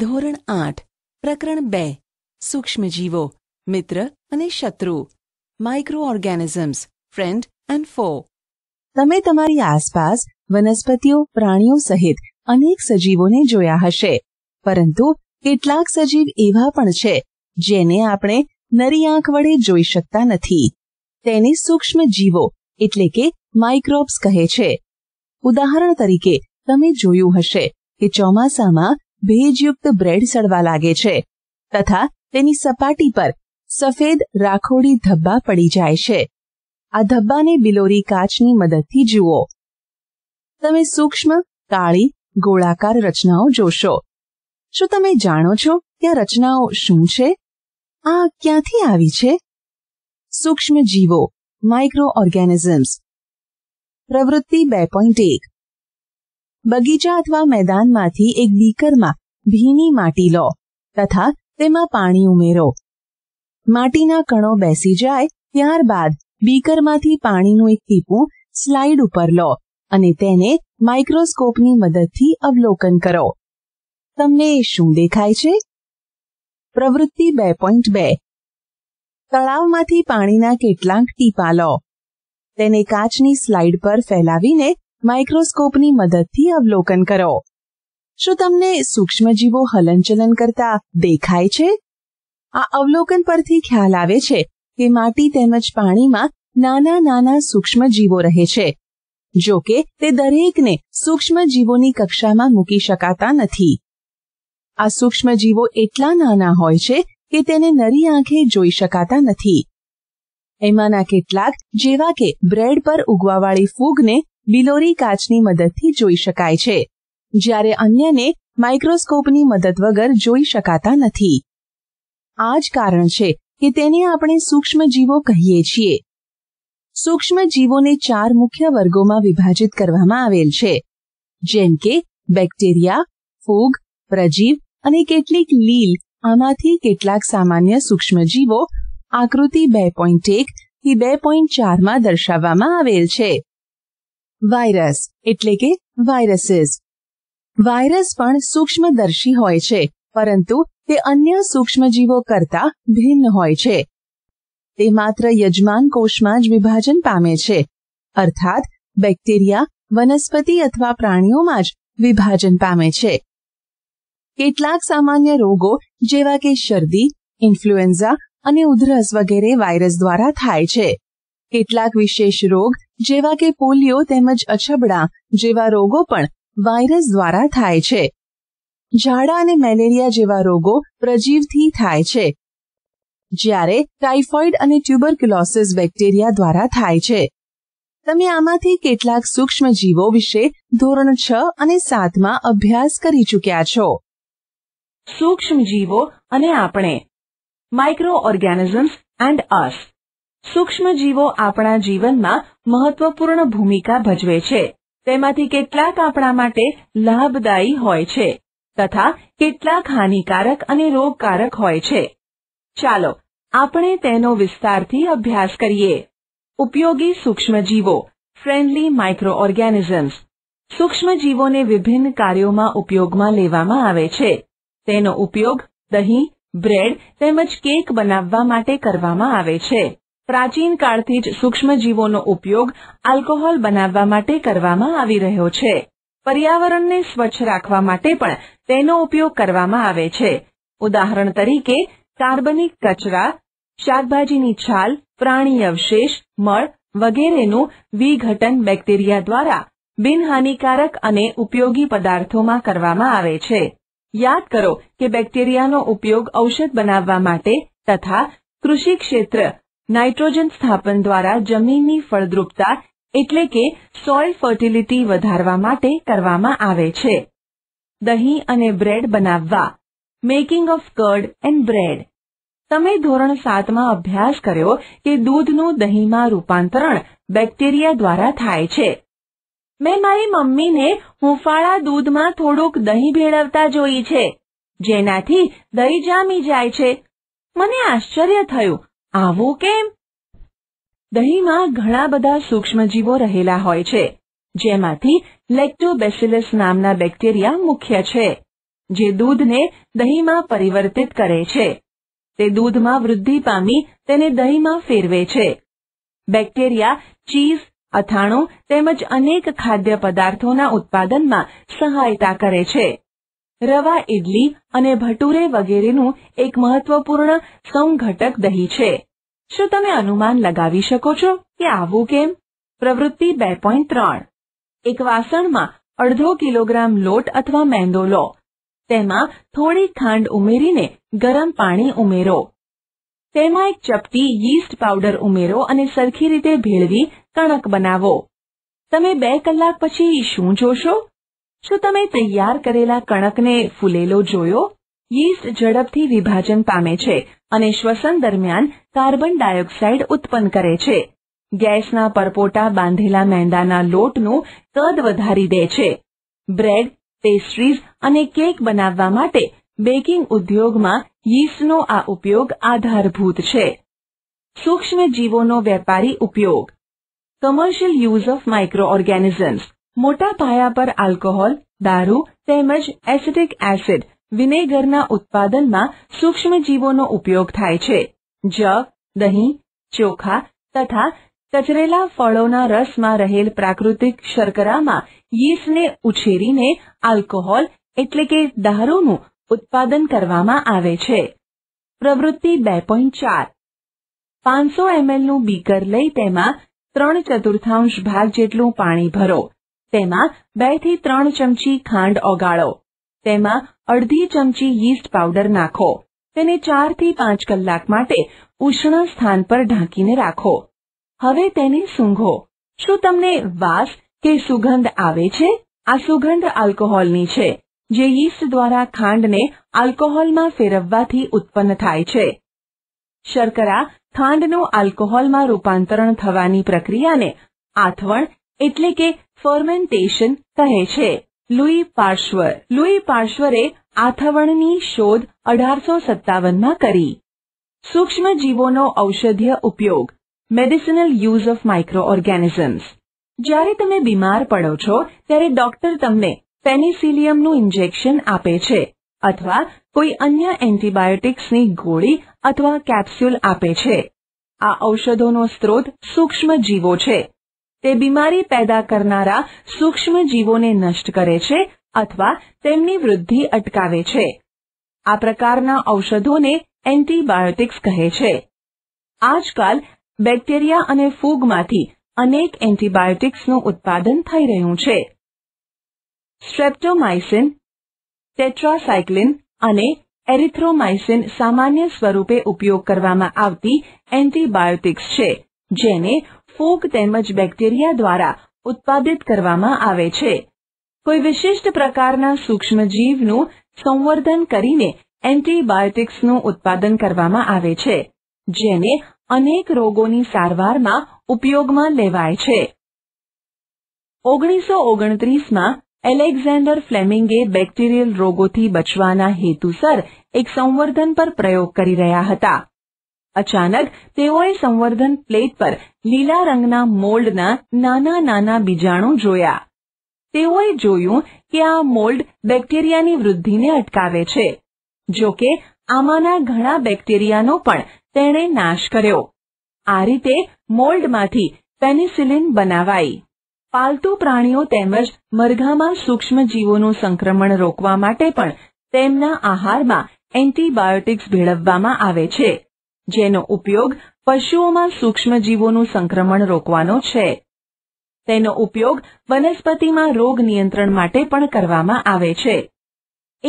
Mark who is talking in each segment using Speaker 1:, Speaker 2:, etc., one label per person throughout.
Speaker 1: ધોરણ આઠ પ્રકરણ બે સૂક્ષ્મજીવો મિત્ર અને શત્રુ માઇક્રો ઓર્ગેનિઝમ્સ ફ્રેન્ડ એન્ડ ફો તમે તમારી આસપાસ વનસ્પતિઓ પ્રાણીઓ સહિત અનેક સજીવોને જોયા હશે પરંતુ કેટલાક સજીવ એવા પણ છે જેને આપણે નરી આંખ વડે જોઈ શકતા નથી તેને સૂક્ષ્મ જીવો એટલે કે માઇક્રોબ્સ કહે છે ઉદાહરણ તરીકે તમે જોયું હશે કે ચોમાસામાં ભેજયુક્ત બ્રેડ સડવા લાગે છે તથા તેની સપાટી પર સફેદ રાખોડી ધબ્બા પડી જાય છે આ ધબ્બાને બિલોરી કાચની મદદથી જુઓ તમે સૂક્ષ્મ કાળી ગોળાકાર રચનાઓ જોશો શું તમે જાણો છો કે આ રચનાઓ શું છે આ ક્યાંથી આવી છે સૂક્ષ્મ જીવો માઇક્રો ઓર્ગેનિઝમ્સ પ્રવૃત્તિ બે પોઈન્ટ એક બગીચા અથવા મેદાનમાંથી એક બીકરમાં ભીની માટી લો તથા તેમાં પાણી ઉમેરો માટીના કણો બેસી જાય ત્યારબાદ બીકરમાંથી પાણીનું એક ટીપું સ્લાઇડ ઉપર લો અને તેને માઇક્રોસ્કોપની મદદથી અવલોકન કરો તમને શું દેખાય છે પ્રવૃત્તિ બે પોઈન્ટ બે તળાવમાંથી પાણીના કેટલાક ટીપા લો તેને કાચની સ્લાઇડ પર ફેલાવીને માઇક્રોસ્કોપની મદદથી અવલોકન કરો શું તમને સૂક્ષ્મજીવો હલનચલન કરતા દેખાય છે આ અવલોકન પરથી ખ્યાલ આવે છે કે માટી તેમજ પાણીમાં નાના નાના સૂક્ષ્મજીવો રહે છે જો કે તે દરેકને સૂક્ષ્મજીવોની કક્ષામાં મૂકી શકાતા નથી આ સૂક્ષ્મજીવો એટલા નાના હોય છે કે તેને નરી આંખે જોઈ શકાતા નથી એમાંના કેટલાક જેવા કે બ્રેડ પર ઉગવાવાળી ફૂગને બિલોરી કાચની મદદથી જોઈ શકાય છે જ્યારે અન્યને માઇક્રોસ્કોપની મદદ વગર જોઈ શકાતા નથી આ જ કારણ છે કે તેને આપણે સૂક્ષ્મજીવો કહીએ છીએ સૂક્ષ્મજીવોને ચાર મુખ્ય વર્ગોમાં વિભાજિત કરવામાં આવેલ છે જેમ કે બેક્ટેરિયા ફૂગ પ્રજીવ અને કેટલીક લીલ આમાંથી કેટલાક સામાન્ય સૂક્ષ્મજીવો આકૃતિ બે પોઈન્ટ એક થી બે પોઈન્ટ ચારમાં દર્શાવવામાં આવેલ છે વાયરસ એટલે કે વાયરસીસ વાયરસ પણ સૂક્ષ્મદર્શી હોય છે પરંતુ તે અન્ય સૂક્ષ્મજીવો કરતા ભિન્ન હોય છે તે માત્ર યજમાન કોષમાં જ વિભાજન પામે છે અર્થાત બેક્ટેરિયા વનસ્પતિ અથવા પ્રાણીઓમાં જ વિભાજન પામે છે કેટલાક સામાન્ય રોગો જેવા કે શરદી ઇન્ફ્લુએન્ઝા અને ઉધરસ વગેરે વાયરસ દ્વારા થાય છે કેટલાક વિશેષ રોગ જેવા કે પોલિયો તેમજ અછબડા જેવા રોગો પણ વાયરસ દ્વારા થાય છે ઝાડા અને મેલેરિયા જેવા રોગો પ્રજીવથી થાય છે જ્યારે ટાઇફોઇડ અને ટ્યુબરક્યુલોસિસ બેક્ટેરિયા દ્વારા થાય છે તમે આમાંથી કેટલાક સૂક્ષ્મ જીવો વિશે ધોરણ છ અને સાતમાં અભ્યાસ કરી ચૂક્યા છો સૂક્ષ્મ જીવો અને આપણે માઇક્રો ઓર્ગેનિઝમ્સ એન્ડ અસ સૂક્ષ્મ જીવો આપણા જીવનમાં મહત્વપૂર્ણ ભૂમિકા ભજવે છે તેમાંથી કેટલાક આપણા માટે લાભદાયી હોય છે તથા કેટલાક હાનિકારક અને રોગકારક હોય છે ચાલો આપણે તેનો વિસ્તારથી અભ્યાસ કરીએ ઉપયોગી સૂક્ષ્મજીવો ફ્રેન્ડલી માઇક્રો ઓર્ગેનિઝમ્સ સૂક્ષ્મજીવોને વિભિન્ન કાર્યોમાં ઉપયોગમાં લેવામાં આવે છે તેનો ઉપયોગ દહીં બ્રેડ તેમજ કેક બનાવવા માટે કરવામાં આવે છે પ્રાચીન કાળથી જ સૂક્ષ્મજીવોનો ઉપયોગ આલ્કોહોલ બનાવવા માટે કરવામાં આવી રહ્યો છે પર્યાવરણને સ્વચ્છ રાખવા માટે પણ તેનો ઉપયોગ કરવામાં આવે છે ઉદાહરણ તરીકે કાર્બનિક કચરા શાકભાજીની છાલ પ્રાણી અવશેષ મળ વગેરેનું વિઘટન બેક્ટેરિયા દ્વારા બિનહાનિકારક અને ઉપયોગી પદાર્થોમાં કરવામાં આવે છે યાદ કરો કે બેક્ટેરિયાનો ઉપયોગ ઔષધ બનાવવા માટે તથા કૃષિ ક્ષેત્ર નાઇટ્રોજન સ્થાપન દ્વારા જમીનની ફળદ્રુપતા એટલે કે સોઇલ ફર્ટિલિટી વધારવા માટે કરવામાં આવે છે દહીં અને બ્રેડ બનાવવા making of curd and bread તમે ધોરણ સાતમાં અભ્યાસ કર્યો કે દૂધનું દહીંમાં રૂપાંતરણ બેક્ટેરિયા દ્વારા થાય છે મેં મારી મમ્મીને હુંફાળા દૂધમાં થોડુંક દહીં ભેળવતા જોઈ છે જેનાથી દહીં જામી જાય છે મને આશ્ચર્ય થયું આવો કેમ દહીંમાં ઘણા બધા સૂક્ષ્મજીવો રહેલા હોય છે જેમાંથી લેક્ટોબેસિલસ નામના બેક્ટેરિયા મુખ્ય છે જે દૂધને દહીંમાં પરિવર્તિત કરે છે તે દૂધમાં વૃદ્ધિ પામી તેને દહીંમાં ફેરવે છે બેક્ટેરિયા ચીઝ અથાણું તેમજ અનેક ખાદ્ય પદાર્થોના ઉત્પાદનમાં સહાયતા કરે છે રવા ઇડલી અને ભટુરે વગેરેનું એક મહત્વપૂર્ણ સંઘટક દહીં છે શું તમે અનુમાન લગાવી શકો છો કે આવું કેમ પ્રવૃત્તિ બે પોઈન્ટ ત્રણ એક વાસણમાં અડધો કિલોગ્રામ લોટ અથવા મેંદો લો તેમાં થોડી ખાંડ ઉમેરીને ગરમ પાણી ઉમેરો તેમાં એક ચપટી યીસ્ટ પાવડર ઉમેરો અને સરખી રીતે ભેળવી કણક બનાવો તમે બે કલાક પછી શું જોશો શું તમે તૈયાર કરેલા કણકને ફૂલેલો જોયો yeast ઝડપથી વિભાજન પામે છે અને શ્વસન દરમિયાન કાર્બન ડાયોક્સાઇડ ઉત્પન્ન કરે છે ગેસના પરપોટા બાંધેલા મેંદાના લોટનું કદ વધારી દે છે બ્રેડ પેસ્ટ્રીઝ અને કેક બનાવવા માટે બેકિંગ ઉદ્યોગમાં યીસ્ટનો આ ઉપયોગ આધારભૂત છે સૂક્ષ્મ જીવોનો વેપારી ઉપયોગ commercial use of microorganisms મોટા પાયા પર આલ્કોહોલ દારૂ તેમજ એસિડિક એસિડ વિનેગરના ઉત્પાદનમાં સૂક્ષ્મજીવોનો ઉપયોગ થાય છે જ દહીં ચોખા તથા કચરેલા ફળોના રસમાં રહેલ પ્રાકૃતિક શર્કરામાં યીસને ઉછેરીને આલ્કોહોલ એટલે કે દારૂનું ઉત્પાદન કરવામાં આવે છે પ્રવૃત્તિ બે પોઈન્ટ ચાર પાંચસો એમએલનું બીકર લઈ તેમાં ત્રણ ચતુર્થાંશ ભાગ જેટલું પાણી ભરો તેમાં બે થી ત્રણ ચમચી ખાંડ ઓગાળો તેમાં અડધી ચમચી યીસ્ટ પાવડર નાખો તેને ચારથી પાંચ કલાક માટે ઉષ્ણ સ્થાન પર ઢાંકીને રાખો હવે તેને સૂંઘો શું તમને વાસ કે સુગંધ આવે છે આ સુગંધ આલ્કોહોલની છે જે યીસ્ટ દ્વારા ખાંડને આલ્કોહોલમાં ફેરવવાથી ઉત્પન્ન થાય છે શર્કરા ખાંડનું આલ્કોહોલમાં રૂપાંતરણ થવાની પ્રક્રિયાને આથવણ એટલે કે ફર્મેન્ટેશન કહે છે લુઈ પાર્શ્વર લુઈ પાર્શ્વરે આથવણની શોધ અઢારસો સત્તાવનમાં કરી સૂક્ષ્મ જીવોનો ઔષધીય ઉપયોગ medicinal use of microorganisms જ્યારે તમે બીમાર પડો છો ત્યારે ડોક્ટર તમને પેનિસિલિયમનું ઇન્જેક્શન આપે છે અથવા કોઈ અન્ય એન્ટીબાયોટિક્સની ગોળી અથવા કેપ્સ્યુલ આપે છે આ ઔષધોનો સ્ત્રોત સૂક્ષ્મ જીવો છે તે બીમારી પેદા કરનારા સૂક્ષ્મ જીવોને નષ્ટ કરે છે અથવા તેમની વૃદ્ધિ અટકાવે છે આ પ્રકારના ઔષધોને એન્ટીબાયોટિક્સ કહે છે આજકાલ બેક્ટેરિયા અને ફૂગમાંથી અનેક એન્ટીબાયોટિક્સનું ઉત્પાદન થઈ રહ્યું છે સ્ટ્રેપ્ટોમાઇસિન ટેટ્રાસાયક્લિન અને એરિથ્રોમાઇસિન સામાન્ય સ્વરૂપે ઉપયોગ કરવામાં આવતી એન્ટીબાયોટિક્સ છે જેને ફૂગ તેમજ બેક્ટેરિયા દ્વારા ઉત્પાદિત કરવામાં આવે છે કોઈ વિશિષ્ટ પ્રકારના સૂક્ષ્મજીવનું સંવર્ધન કરીને એન્ટીબાયોટિક્સનું ઉત્પાદન કરવામાં આવે છે જેને અનેક રોગોની સારવારમાં ઉપયોગમાં લેવાય છે ઓગણીસો ઓગણત્રીસમાં એલેક્ઝાન્ડર ફ્લેમિંગે બેક્ટેરિયલ રોગોથી બચવાના હેતુસર એક સંવર્ધન પર પ્રયોગ કરી રહ્યા હતા અચાનક તેઓએ સંવર્ધન પ્લેટ પર લીલા રંગના મોલ્ડના નાના નાના બીજાણુ જોયા તેઓએ જોયું કે આ મોલ્ડ બેક્ટેરિયાની વૃદ્ધિને અટકાવે છે જો કે આમાંના ઘણા બેક્ટેરિયાનો પણ તેણે નાશ કર્યો આ રીતે મોલ્ડમાંથી પેનિસિલિન બનાવાઈ પાલતુ પ્રાણીઓ તેમજ મરઘામાં સૂક્ષ્મજીવોનું સંક્રમણ રોકવા માટે પણ તેમના આહારમાં એન્ટીબાયોટિક્સ ભેળવવામાં આવે છે જેનો ઉપયોગ પશુઓમાં સૂક્ષ્મજીવોનું સંક્રમણ રોકવાનો છે તેનો ઉપયોગ વનસ્પતિમાં રોગ નિયંત્રણ માટે પણ કરવામાં આવે છે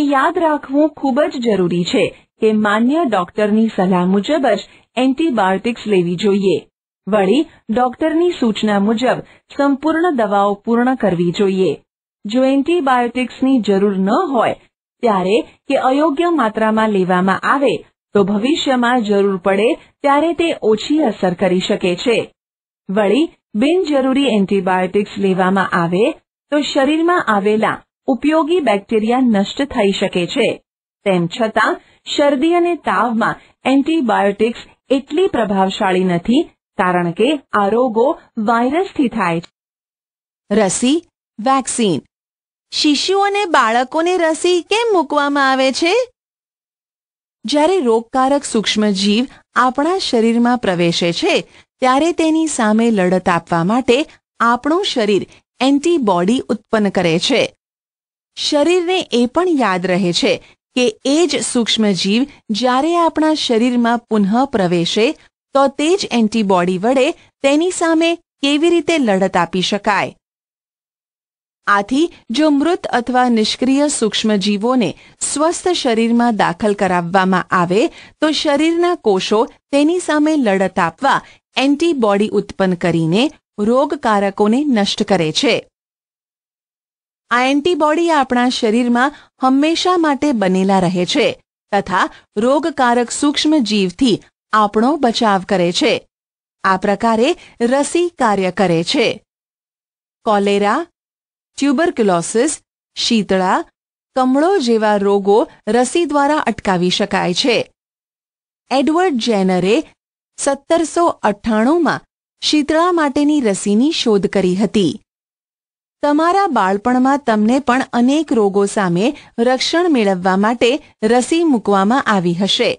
Speaker 1: એ યાદ રાખવું ખૂબ જ જરૂરી છે કે માન્ય ડોક્ટરની સલાહ મુજબ જ એન્ટીબાયોટિક્સ લેવી જોઈએ વળી ડોક્ટરની સૂચના મુજબ સંપૂર્ણ દવાઓ પૂર્ણ કરવી જોઈએ જો એન્ટીબાયોટિક્સની જરૂર ન હોય ત્યારે કે અયોગ્ય માત્રામાં લેવામાં આવે તો ભવિષ્યમાં જરૂર પડે ત્યારે તે ઓછી અસર કરી શકે છે વળી બિનજરૂરી એન્ટીબાયોટિક્સ લેવામાં આવે તો શરીરમાં આવેલા ઉપયોગી બેક્ટેરિયા નષ્ટ થઈ શકે છે તેમ છતાં શરદી અને તાવમાં એન્ટીબાયોટિક્સ એટલી પ્રભાવશાળી નથી કારણ કે આ રોગો વાયરસથી થાય છે રસી વેક્સિન શિશુ અને બાળકોને રસી કેમ મૂકવામાં આવે છે જ્યારે રોગકારક સૂક્ષ્મજીવ આપણા શરીરમાં પ્રવેશે છે ત્યારે તેની સામે લડત આપવા માટે આપણું શરીર એન્ટીબોડી ઉત્પન્ન કરે છે શરીરને એ પણ યાદ રહે છે કે એ જ સૂક્ષ્મજીવ જ્યારે આપણા શરીરમાં પુનઃ પ્રવેશે તો તે જ એન્ટીબોડી વડે તેની સામે કેવી રીતે લડત આપી શકાય આથી જો મૃત અથવા નિષ્ક્રિય સૂક્ષ્મજીવોને સ્વસ્થ શરીરમાં દાખલ કરાવવામાં આવે તો શરીરના કોષો તેની સામે લડત આપવા એન્ટીબોડી ઉત્પન્ન કરીને રોગકારકોને નષ્ટ કરે છે આ એન્ટીબોડી આપણા શરીરમાં હંમેશા માટે બનેલા રહે છે તથા રોગકારક સૂક્ષ્મજીવથી આપણો બચાવ કરે છે આ પ્રકારે રસી કાર્ય કરે છે કોલેરા ટ્યુબરક્યુલોસિસ શીતળા કમળો જેવા રોગો રસી દ્વારા અટકાવી શકાય છે એડવર્ડ જેનરે સત્તરસો અઠ્ઠાણુંમાં શીતળા માટેની રસીની શોધ કરી હતી તમારા બાળપણમાં તમને પણ અનેક રોગો સામે રક્ષણ મેળવવા માટે રસી મૂકવામાં આવી હશે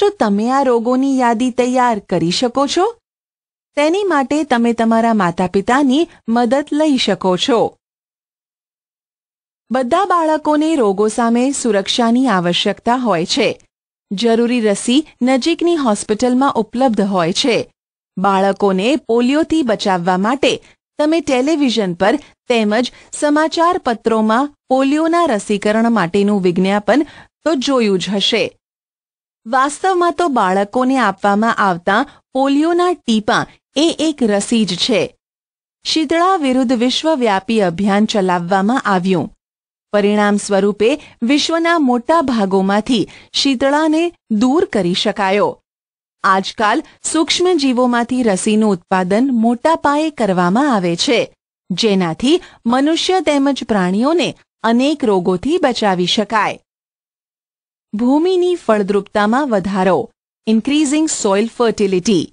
Speaker 1: શું તમે આ રોગોની યાદી તૈયાર કરી શકો છો તેની માટે તમે તમારા માતા પિતાની મદદ લઈ શકો છો બધા બાળકોને રોગો સામે સુરક્ષાની આવશ્યકતા હોય છે જરૂરી રસી નજીકની હોસ્પિટલમાં ઉપલબ્ધ હોય છે બાળકોને પોલિયોથી બચાવવા માટે તમે ટેલિવિઝન પર તેમજ સમાચાર પત્રોમાં પોલિયોના રસીકરણ માટેનું વિજ્ઞાપન તો જોયું જ હશે વાસ્તવમાં તો બાળકોને આપવામાં આવતા પોલિયોના ટીપા એ એક રસી જ છે શીતળા વિરુદ્ધ વિશ્વવ્યાપી અભિયાન ચલાવવામાં આવ્યું પરિણામ સ્વરૂપે વિશ્વના મોટા ભાગોમાંથી શીતળાને દૂર કરી શકાયો આજકાલ સૂક્ષ્મજીવોમાંથી રસીનું ઉત્પાદન મોટા પાયે કરવામાં આવે છે જેનાથી મનુષ્ય તેમજ પ્રાણીઓને અનેક રોગોથી બચાવી શકાય ભૂમિની ફળદ્રુપતામાં વધારો ઇન્ક્રીઝિંગ સોઇલ ફર્ટિલિટી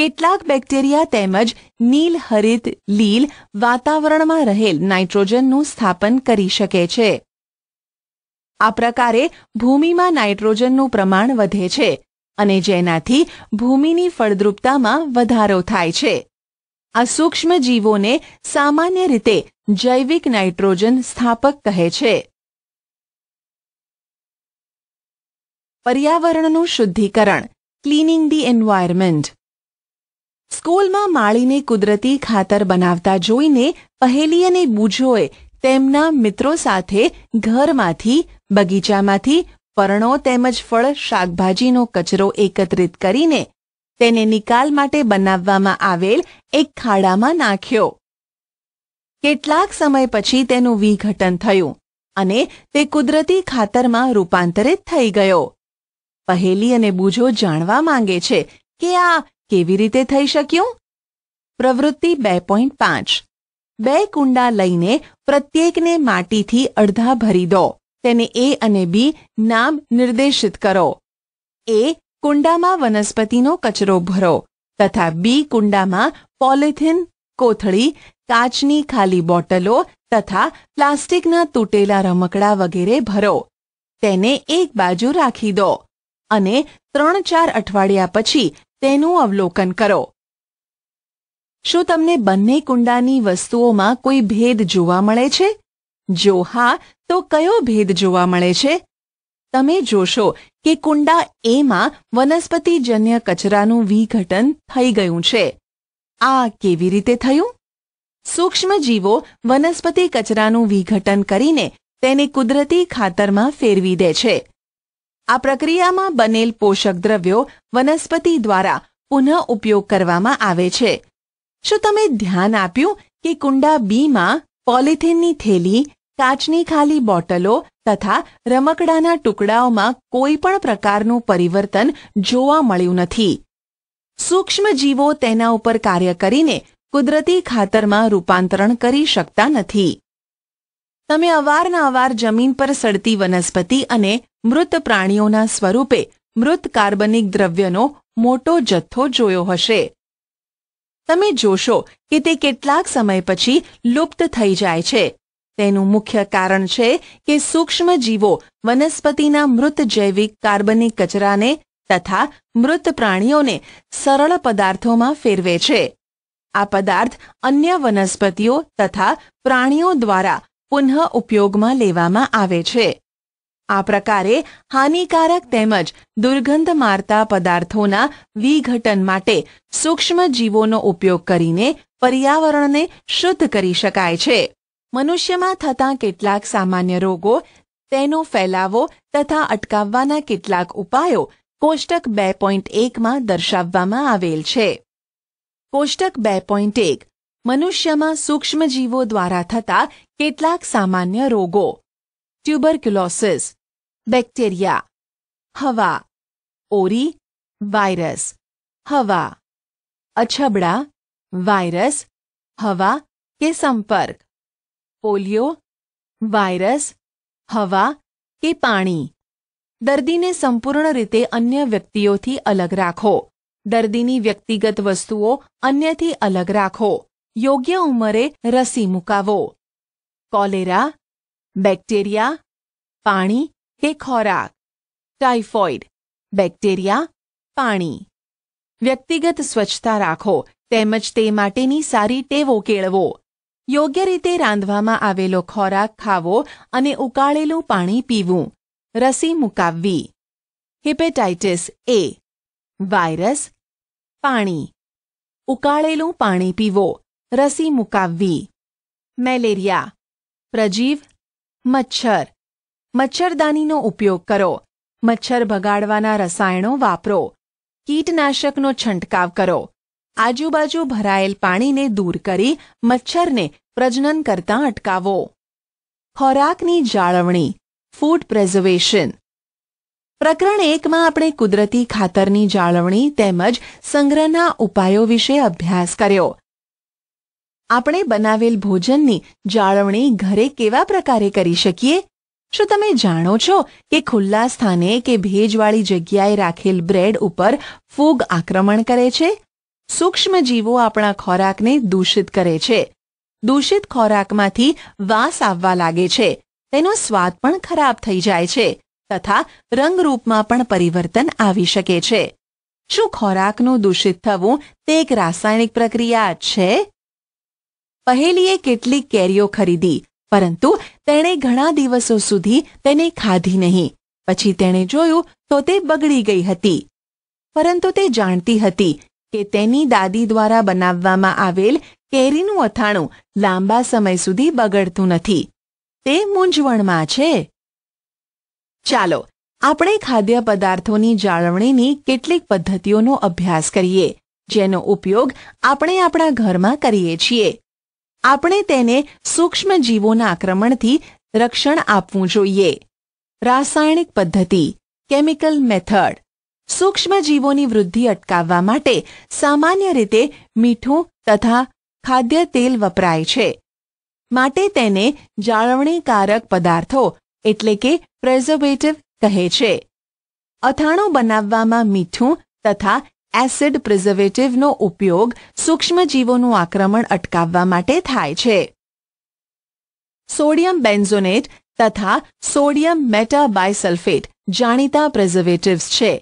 Speaker 1: કેટલાક બેક્ટેરિયા તેમજ નીલ હરિત લીલ વાતાવરણમાં રહેલ નાઇટ્રોજનનું સ્થાપન કરી શકે છે આ પ્રકારે ભૂમિમાં નાઇટ્રોજનનું પ્રમાણ વધે છે અને જેનાથી ભૂમિની ફળદ્રુપતામાં વધારો થાય છે આ સૂક્ષ્મ જીવોને સામાન્ય રીતે જૈવિક નાઇટ્રોજન સ્થાપક કહે છે પર્યાવરણનું શુદ્ધિકરણ ક્લીનિંગ ધી એન્વાયરમેન્ટ સ્કૂલમાં માળીને કુદરતી ખાતર બનાવતા જોઈને પહેલી અને બુજોએ તેમના મિત્રો સાથે ઘરમાંથી બગીચામાંથી પર્ણો તેમજ ફળ શાકભાજીનો કચરો એકત્રિત કરીને તેને નિકાલ માટે બનાવવામાં આવેલ એક ખાડામાં નાખ્યો કેટલાક સમય પછી તેનું વિઘટન થયું અને તે કુદરતી ખાતરમાં રૂપાંતરિત થઈ ગયો પહેલી અને બુજો જાણવા માંગે છે કે આ કેવી રીતે થઈ શક્યું પ્રવૃત્તિ બે પોઈન્ટ પાંચ બે કુંડા લઈને પ્રત્યેકને માટીથી અડધા ભરી દો તેને એ અને બી નામ નિર્દેશિત કરો એ કુંડામાં વનસ્પતિનો કચરો ભરો તથા બી કુંડામાં પોલિથીન કોથળી કાચની ખાલી બોટલો તથા પ્લાસ્ટિકના તૂટેલા રમકડા વગેરે ભરો તેને એક બાજુ રાખી દો અને ત્રણ ચાર અઠવાડિયા પછી તેનું અવલોકન કરો શું તમને બંને કુંડાની વસ્તુઓમાં કોઈ ભેદ જોવા મળે છે જો હા તો કયો ભેદ જોવા મળે છે તમે જોશો કે કુંડા એમાં વનસ્પતિજન્ય કચરાનું વિઘટન થઈ ગયું છે આ કેવી રીતે થયું સૂક્ષ્મજીવો વનસ્પતિ કચરાનું વિઘટન કરીને તેને કુદરતી ખાતરમાં ફેરવી દે છે આ પ્રક્રિયામાં બનેલ પોષક દ્રવ્યો વનસ્પતિ દ્વારા પુનઃ ઉપયોગ કરવામાં આવે છે શું તમે ધ્યાન આપ્યું કે કુંડા બીમાં પોલિથીનની થેલી કાચની ખાલી બોટલો તથા રમકડાના ટુકડાઓમાં કોઈ પણ પ્રકારનું પરિવર્તન જોવા મળ્યું નથી સૂક્ષ્મજીવો તેના ઉપર કાર્ય કરીને કુદરતી ખાતરમાં રૂપાંતરણ કરી શકતા નથી તમે અવારનવાર જમીન પર સડતી વનસ્પતિ અને મૃત પ્રાણીઓના સ્વરૂપે મૃત કાર્બનિક દ્રવ્યનો મોટો જથ્થો જોયો હશે તમે જોશો કે તે કેટલાક સમય પછી લુપ્ત થઈ જાય છે તેનું મુખ્ય કારણ છે કે સૂક્ષ્મ જીવો વનસ્પતિના મૃત જૈવિક કાર્બનિક કચરાને તથા મૃત પ્રાણીઓને સરળ પદાર્થોમાં ફેરવે છે આ પદાર્થ અન્ય વનસ્પતિઓ તથા પ્રાણીઓ દ્વારા પુનઃ ઉપયોગમાં લેવામાં આવે છે આ પ્રકારે હાનિકારક તેમજ દુર્ગંધ મારતા પદાર્થોના વિઘટન માટે સૂક્ષ્મજીવોનો ઉપયોગ કરીને પર્યાવરણને શુદ્ધ કરી શકાય છે મનુષ્યમાં થતા કેટલાક સામાન્ય રોગો તેનો ફેલાવો તથા અટકાવવાના કેટલાક ઉપાયો કોષ્ટક બે પોઈન્ટ એકમાં દર્શાવવામાં આવેલ છે કોષ્ટક બે પોઈન્ટ એક મનુષ્યમાં સૂક્ષ્મજીવો દ્વારા થતા કેટલાક સામાન્ય રોગો ટ્યુબરક્યુલોસિસ बैक्टीरिया हवा ओरी वायरस हवा अछबड़ा वायरस हवा के संपर्क पोलियो वायरस हवा के पानी दर्दी ने संपूर्ण रीते अन्य व्यक्तिओ थी अलग राखो दर्दी व्यक्तिगत वस्तुओं अन्य थी अलग राखो योग्य उमरे रसी मुकावो कॉलेरा बैक्टीरिया पानी કે ખોરાક ટાઈફોઇડ બેક્ટેરિયા પાણી વ્યક્તિગત સ્વચ્છતા રાખો તેમજ તે માટેની સારી ટેવો કેળવો યોગ્ય રીતે રાંધવામાં આવેલો ખોરાક ખાવો અને ઉકાળેલું પાણી પીવું રસી મુકાવવી હિપેટાઇટિસ એ વાયરસ પાણી ઉકાળેલું પાણી પીવો રસી મુકાવવી મેલેરિયા પ્રજીવ મચ્છર મચ્છરદાનીનો ઉપયોગ કરો મચ્છર ભગાડવાના રસાયણો વાપરો કીટનાશકનો છંટકાવ કરો આજુબાજુ ભરાયેલ પાણીને દૂર કરી મચ્છરને પ્રજનન કરતાં અટકાવો ખોરાકની જાળવણી ફૂડ પ્રેઝર્વેશન પ્રકરણ એકમાં આપણે કુદરતી ખાતરની જાળવણી તેમજ સંગ્રહના ઉપાયો વિશે અભ્યાસ કર્યો આપણે બનાવેલ ભોજનની જાળવણી ઘરે કેવા પ્રકારે કરી શકીએ શું તમે જાણો છો કે ખુલ્લા સ્થાને કે ભેજવાળી જગ્યાએ રાખેલ બ્રેડ ઉપર ફૂગ આક્રમણ કરે છે સૂક્ષ્મજીવો આપણા ખોરાકને દૂષિત કરે છે દૂષિત ખોરાકમાંથી વાસ આવવા લાગે છે તેનો સ્વાદ પણ ખરાબ થઈ જાય છે તથા રંગરૂપમાં પણ પરિવર્તન આવી શકે છે શું ખોરાકનું દૂષિત થવું તે એક રાસાયણિક પ્રક્રિયા છે પહેલીએ કેટલીક કેરીઓ ખરીદી પરંતુ તેણે ઘણા દિવસો સુધી તેને ખાધી નહીં પછી તેણે જોયું તો તે બગડી ગઈ હતી પરંતુ તે જાણતી હતી કે તેની દાદી દ્વારા બનાવવામાં આવેલ કેરીનું અથાણું લાંબા સમય સુધી બગડતું નથી તે મૂંઝવણમાં છે ચાલો આપણે ખાદ્ય પદાર્થોની જાળવણીની કેટલીક પદ્ધતિઓનો અભ્યાસ કરીએ જેનો ઉપયોગ આપણે આપણા ઘરમાં કરીએ છીએ આપણે તેને સૂક્ષ્મ જીવોના આક્રમણથી રક્ષણ આપવું જોઈએ રાસાયણિક પદ્ધતિ કેમિકલ મેથડ સૂક્ષ્મ જીવોની વૃદ્ધિ અટકાવવા માટે સામાન્ય રીતે મીઠું તથા ખાદ્ય તેલ વપરાય છે માટે તેને જાળવણીકારક પદાર્થો એટલે કે પ્રેઝર્વેટિવ કહે છે અથાણું બનાવવામાં મીઠું તથા એસિડ પ્રિઝર્વેટિવનો ઉપયોગ સૂક્ષ્મજીવોનું આક્રમણ અટકાવવા માટે થાય છે સોડિયમ બેન્ઝોનેટ તથા સોડિયમ મેટાબાયસલ્ફેટ જાણીતા પ્રિઝર્વેટિવ્સ છે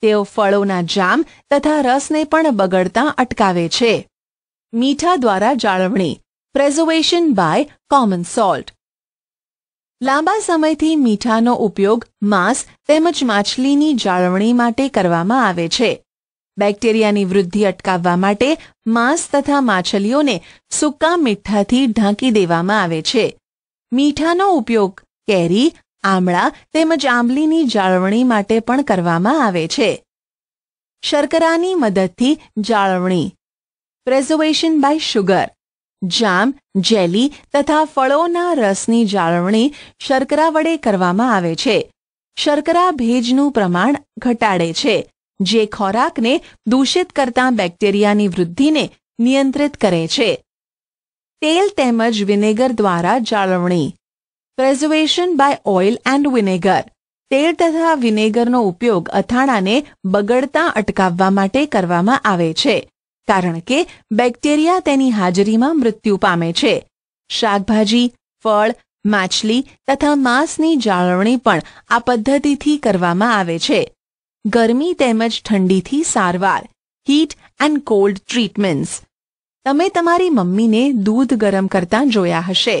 Speaker 1: તેઓ ફળોના જામ તથા રસને પણ બગડતા અટકાવે છે મીઠા દ્વારા જાળવણી પ્રેઝર્વેશન બાય કોમન સોલ્ટ લાંબા સમયથી મીઠાનો ઉપયોગ માંસ તેમજ માછલીની જાળવણી માટે કરવામાં આવે છે બેક્ટેરિયાની વૃદ્ધિ અટકાવવા માટે માંસ તથા માછલીઓને સૂકા મીઠાથી ઢાંકી દેવામાં આવે છે મીઠાનો ઉપયોગ કેરી આમળા તેમજ આંબલીની જાળવણી માટે પણ કરવામાં આવે છે શર્કરાની મદદથી જાળવણી preservation by sugar jam jelly તથા ફળોના રસની જાળવણી શર્કરા વડે કરવામાં આવે છે શર્કરા ભેજનું પ્રમાણ ઘટાડે છે જે ખોરાકને દૂષિત કરતા બેક્ટેરિયાની વૃદ્ધિને નિયંત્રિત કરે છે તેલ તેમજ વિનેગર દ્વારા જાળવણી preservation by oil and vinegar તેલ તથા વિનેગરનો ઉપયોગ અથાણાને બગડતા અટકાવવા માટે કરવામાં આવે છે કારણ કે બેક્ટેરિયા તેની હાજરીમાં મૃત્યુ પામે છે શાકભાજી ફળ માછલી તથા માંસની જાળવણી પણ આ પદ્ધતિથી કરવામાં આવે છે ગરમી તેમજ ઠંડીથી સારવાર હીટ એન્ડ કોલ્ડ ટ્રીટમેન્ટ્સ તમે તમારી મમ્મીને દૂધ ગરમ કરતાં જોયા હશે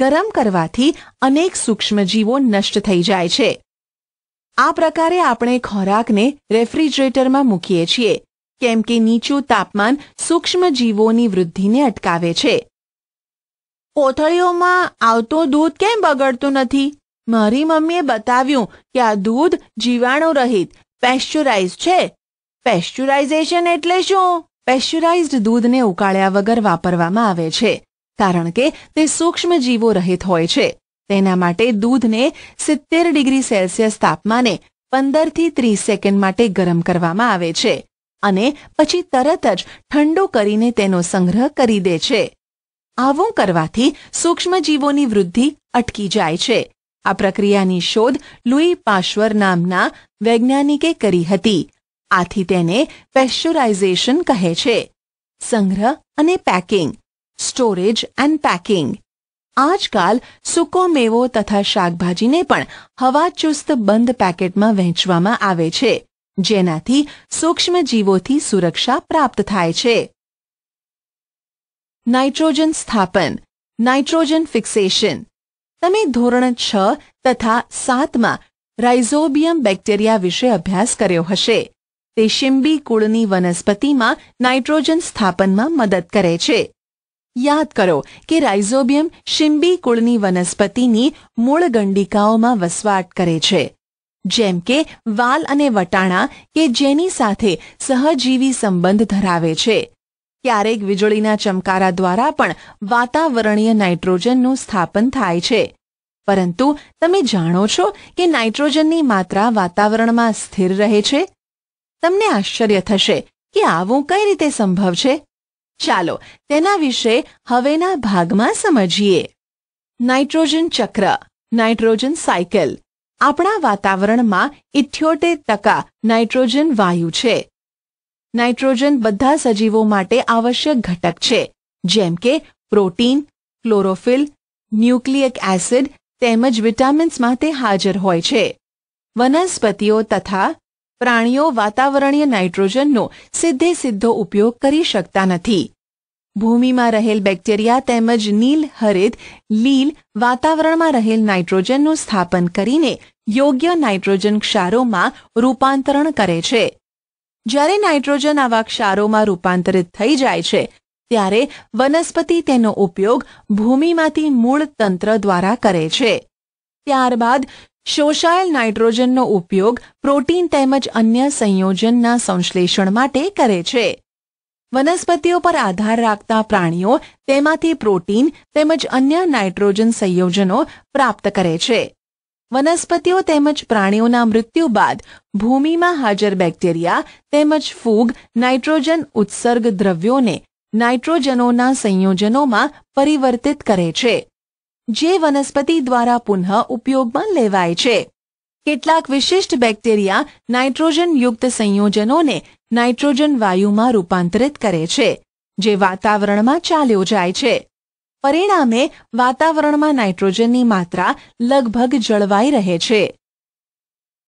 Speaker 1: ગરમ કરવાથી અનેક સૂક્ષ્મજીવો નષ્ટ થઈ જાય છે આ પ્રકારે આપણે ખોરાકને રેફ્રિજરેટરમાં મૂકીએ છીએ કેમ કે નીચું તાપમાન સૂક્ષ્મજીવોની વૃદ્ધિને અટકાવે છે કોથળીઓમાં આવતો દૂધ કેમ બગડતું નથી મારી મમ્મીએ બતાવ્યું કે આ દૂધ જીવાણુરહિત પેશ્ચ્યુરાઇઝ છે પેશ્ચ્યુરાઇઝેશન એટલે શું પેશ્ચ્યુરાઇઝ્ડ દૂધને ઉકાળ્યા વગર વાપરવામાં આવે છે કારણ કે તે સૂક્ષ્મ જીવો રહિત હોય છે તેના માટે દૂધને સિત્તેર ડિગ્રી સેલ્સિયસ તાપમાને પંદરથી ત્રીસ સેકન્ડ માટે ગરમ કરવામાં આવે છે અને પછી તરત જ ઠંડો કરીને તેનો સંગ્રહ કરી દે છે આવું કરવાથી સૂક્ષ્મજીવોની વૃદ્ધિ અટકી જાય છે આ પ્રક્રિયાની શોધ લુઈ પાશ્વર નામના વૈજ્ઞાનિકે કરી હતી આથી તેને પેશ્ચરાઇઝેશન કહે છે સંગ્રહ અને પેકિંગ સ્ટોરેજ એન્ડ પેકિંગ આજકાલ સૂકો મેવો તથા શાકભાજીને પણ હવાચુસ્ત બંધ પેકેટમાં વહેંચવામાં આવે છે જેનાથી સૂક્ષ્મજીવોથી સુરક્ષા પ્રાપ્ત થાય છે નાઇટ્રોજન સ્થાપન નાઇટ્રોજન ફિક્સેશન તમે ધોરણ છ તથા સાતમાં રાઇઝોબિયમ બેક્ટેરિયા વિશે અભ્યાસ કર્યો હશે તે શિંબી કુળની વનસ્પતિમાં નાઇટ્રોજન સ્થાપનમાં મદદ કરે છે યાદ કરો કે રાઇઝોબિયમ શિંબી કુળની વનસ્પતિની મૂળ ગંડિકાઓમાં વસવાટ કરે છે જેમ કે વાલ અને વટાણા કે જેની સાથે સહજીવી સંબંધ ધરાવે છે ક્યારેક વીજળીના ચમકારા દ્વારા પણ વાતાવરણીય નાઇટ્રોજનનું સ્થાપન થાય છે પરંતુ તમે જાણો છો કે નાઇટ્રોજનની માત્રા વાતાવરણમાં સ્થિર રહે છે તમને આશ્ચર્ય થશે કે આવું કઈ રીતે સંભવ છે ચાલો તેના વિશે હવેના ભાગમાં સમજીએ નાઇટ્રોજન ચક્ર નાઇટ્રોજન સાયકલ આપણા વાતાવરણમાં ઇઠ્યોતેર ટકા નાઇટ્રોજન વાયુ છે નાઇટ્રોજન બધા સજીવો માટે આવશ્યક ઘટક છે જેમ કે પ્રોટીન ક્લોરોફિલ ન્યુક્લિયક એસિડ તેમજ વિટામિન્સમાં તે હાજર હોય છે વનસ્પતિઓ તથા પ્રાણીઓ વાતાવરણીય નાઇટ્રોજનનો સીધે સીધો ઉપયોગ કરી શકતા નથી ભૂમિમાં રહેલ બેક્ટેરિયા તેમજ નીલ હરિત લીલ વાતાવરણમાં રહેલ નાઇટ્રોજનનું સ્થાપન કરીને યોગ્ય નાઇટ્રોજન ક્ષારોમાં રૂપાંતરણ કરે છે જ્યારે નાઇટ્રોજન આવા ક્ષારોમાં રૂપાંતરિત થઈ જાય છે ત્યારે વનસ્પતિ તેનો ઉપયોગ ભૂમિમાંથી મૂળ તંત્ર દ્વારા કરે છે ત્યારબાદ શોષાયેલ નાઇટ્રોજનનો ઉપયોગ પ્રોટીન તેમજ અન્ય સંયોજનના સંશ્લેષણ માટે કરે છે વનસ્પતિઓ પર આધાર રાખતા પ્રાણીઓ તેમાંથી પ્રોટીન તેમજ અન્ય નાઇટ્રોજન સંયોજનો પ્રાપ્ત કરે છે વનસ્પતિઓ તેમજ પ્રાણીઓના મૃત્યુ બાદ ભૂમિમાં હાજર બેક્ટેરિયા તેમજ ફૂગ નાઇટ્રોજન ઉત્સર્ગ દ્રવ્યોને નાઇટ્રોજનોના સંયોજનોમાં પરિવર્તિત કરે છે જે વનસ્પતિ દ્વારા પુનઃ ઉપયોગમાં લેવાય છે કેટલાક વિશિષ્ટ બેક્ટેરિયા નાઇટ્રોજનયુક્ત સંયોજનોને નાઇટ્રોજન વાયુમાં રૂપાંતરિત કરે છે જે વાતાવરણમાં ચાલ્યો જાય છે પરિણામે વાતાવરણમાં નાઇટ્રોજનની માત્રા લગભગ જળવાઈ રહે છે